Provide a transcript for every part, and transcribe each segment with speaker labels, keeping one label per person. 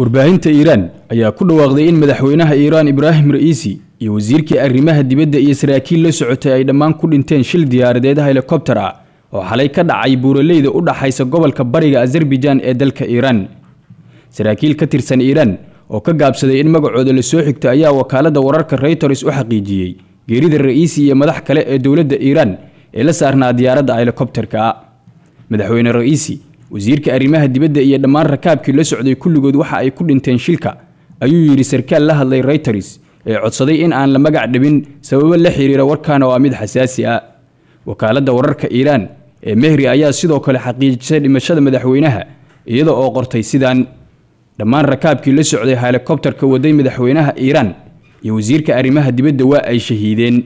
Speaker 1: warbaahinta iiraan ayaa ku dhawaaqday in madaxweynaha iiraan ibraahim ra'iisi iyo wasiirkii arrimaha dibadda iyo saraakiil la socotay ay dhammaan ku dhinteen shil diyaaradeeda helikobtar ah oo xalay ka dhacay buuraleyda u dhaxaysa gobolka bariga azerbijan ee dalka iiraan saraakiil ka tirsan iiraan oo ka gaabsaday in magacooda lasoo soo xigta ayaa wakaaladda wararka reytors u xaqiijiyey geerida ra'iisi iyo madax kale ee dowladda iiraan ee la saarnaa diyaaradda helikobtarka madaxweyne ra'iisi wasiirka arrimaha dibadda iyo dhammaan rakaabkii la socday kulligood waxa ay ku dhinteen shilka ayuu yidhi sarkaal la hadlay reyters ee codsaday in aan la magac dhibin sababo la xiriira warkan oo ah mid xasaasi ah wakaaladda wararka iiraan ee mehri ayaa sidoo kale xaqiijisay dhimashada madaxweynaha iyada oo qortay sidaan dhammaan rakaabkii la socday helikobtarka waday madaxweynaha iiraan iyo wasiirka arrimaha dibadda waa ay shahiideen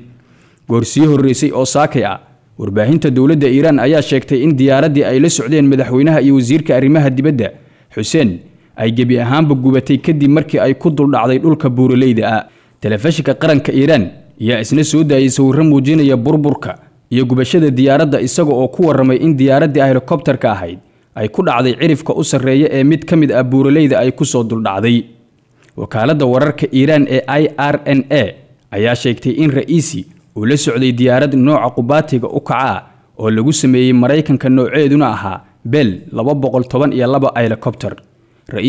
Speaker 1: goorsiyo horreysay oo saakay ah warbaahinta dowladda iiraan ayaa sheegtay in diyaaraddii ay la socdeen madaxweynaha iyo wasiirka arrimaha dibadda xuseen ay gebi ahaanba gubatay kadib markii ay ku duldhacday dhulka buuraleyda ah telefishinka qaranka iiraan ayaa isna soo daayay sawirro muujinaya burburka iyo gubashada diyaaradda isaga oo ku warramay in diyaaraddii helikobtarka ahayd ay ku dhacday cirifka u sarreeya ee mid ka mid ah buuraleyda ay ku soo duldhacday wakaaladda wararka iiraan ee i r n a ayaa sheegtay in ra'iisi uu la socday diyaarad nooca qubaatiga u kaca oo lagu sameeyey maraykanka nooceeduna ahaa bell laba boqol toban iyo laba aylokobter ra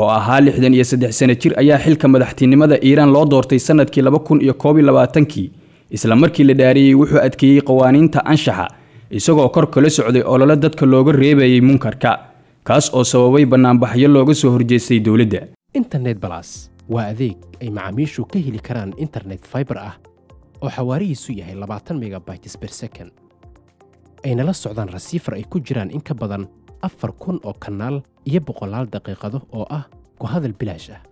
Speaker 1: oo ahaa lixdan iyo saddex sano jir ayaa xilka madaxtinimada iiraan loo doortay sanadkii laba kun iyo koob iyo labaatankii isla markii la dhaariyey wuxuu adkeeyey qawaaniinta anshaxa isagoo kor kala socday olole dadka looga reebayay munkarka kaas oo sababay bannaanbaxyo looga soo horjeestay dowladda
Speaker 2: internet balas waa adeeg ay macaamiishu ka heli karaan internet fiber ah oo xawaarihiisu yahay labaatan megabytes ber second aynala socdaan rasiifar ay ku jiraan in ka badan afar kun oo kanaal iyo boqolaal daqiiqado oo ah ku hadal bilaash ah